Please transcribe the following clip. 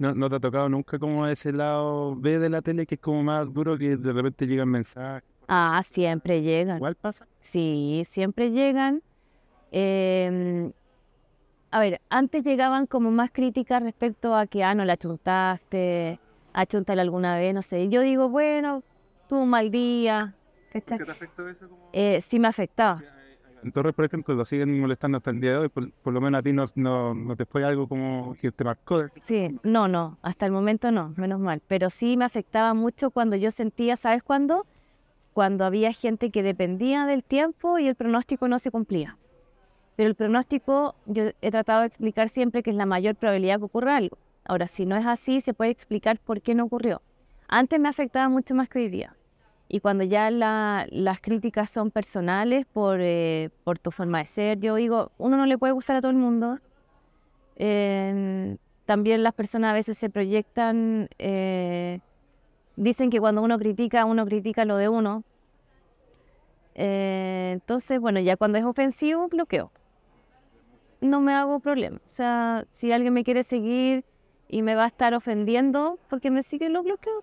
¿No, ¿No te ha tocado nunca como ese lado B de la tele que es como más duro que de repente llegan mensajes? Ah, siempre llegan. ¿Cuál pasa? Sí, siempre llegan. Em, a ver, antes llegaban como más críticas respecto a que, ah, no la chuntaste, achuntale alguna vez, no sé. Yo digo, bueno, tuvo un mal día. ¿Qué te afectó eso? Eh, sí me afectaba. Entonces, Torres, por ejemplo, lo siguen molestando hasta el día de hoy. Por, lo menos a ti no, te fue algo como que te marcó. Sí, no, no. Hasta el momento no, menos mal. Pero sí me afectaba mucho cuando yo sentía, ¿sabes cuándo? Cuando había gente que dependía del tiempo y el pronóstico no se cumplía. Pero el pronóstico, yo he tratado de explicar siempre que es la mayor probabilidad que ocurra algo. Ahora, si no es así, se puede explicar por qué no ocurrió. Antes me afectaba mucho más que hoy día. Y cuando ya las críticas son personales eh, por, tu forma de ser, yo digo, uno no le puede gustar a todo el mundo. Em, también las personas a veces se proyectan, eh, dicen que cuando uno critica, uno critica lo de uno. Eh, entonces, bueno, ya cuando es ofensivo, bloqueo. No me hago problema. O sea, si alguien me quiere seguir y me va a estar ofendiendo porque me sigue, lo bloqueo.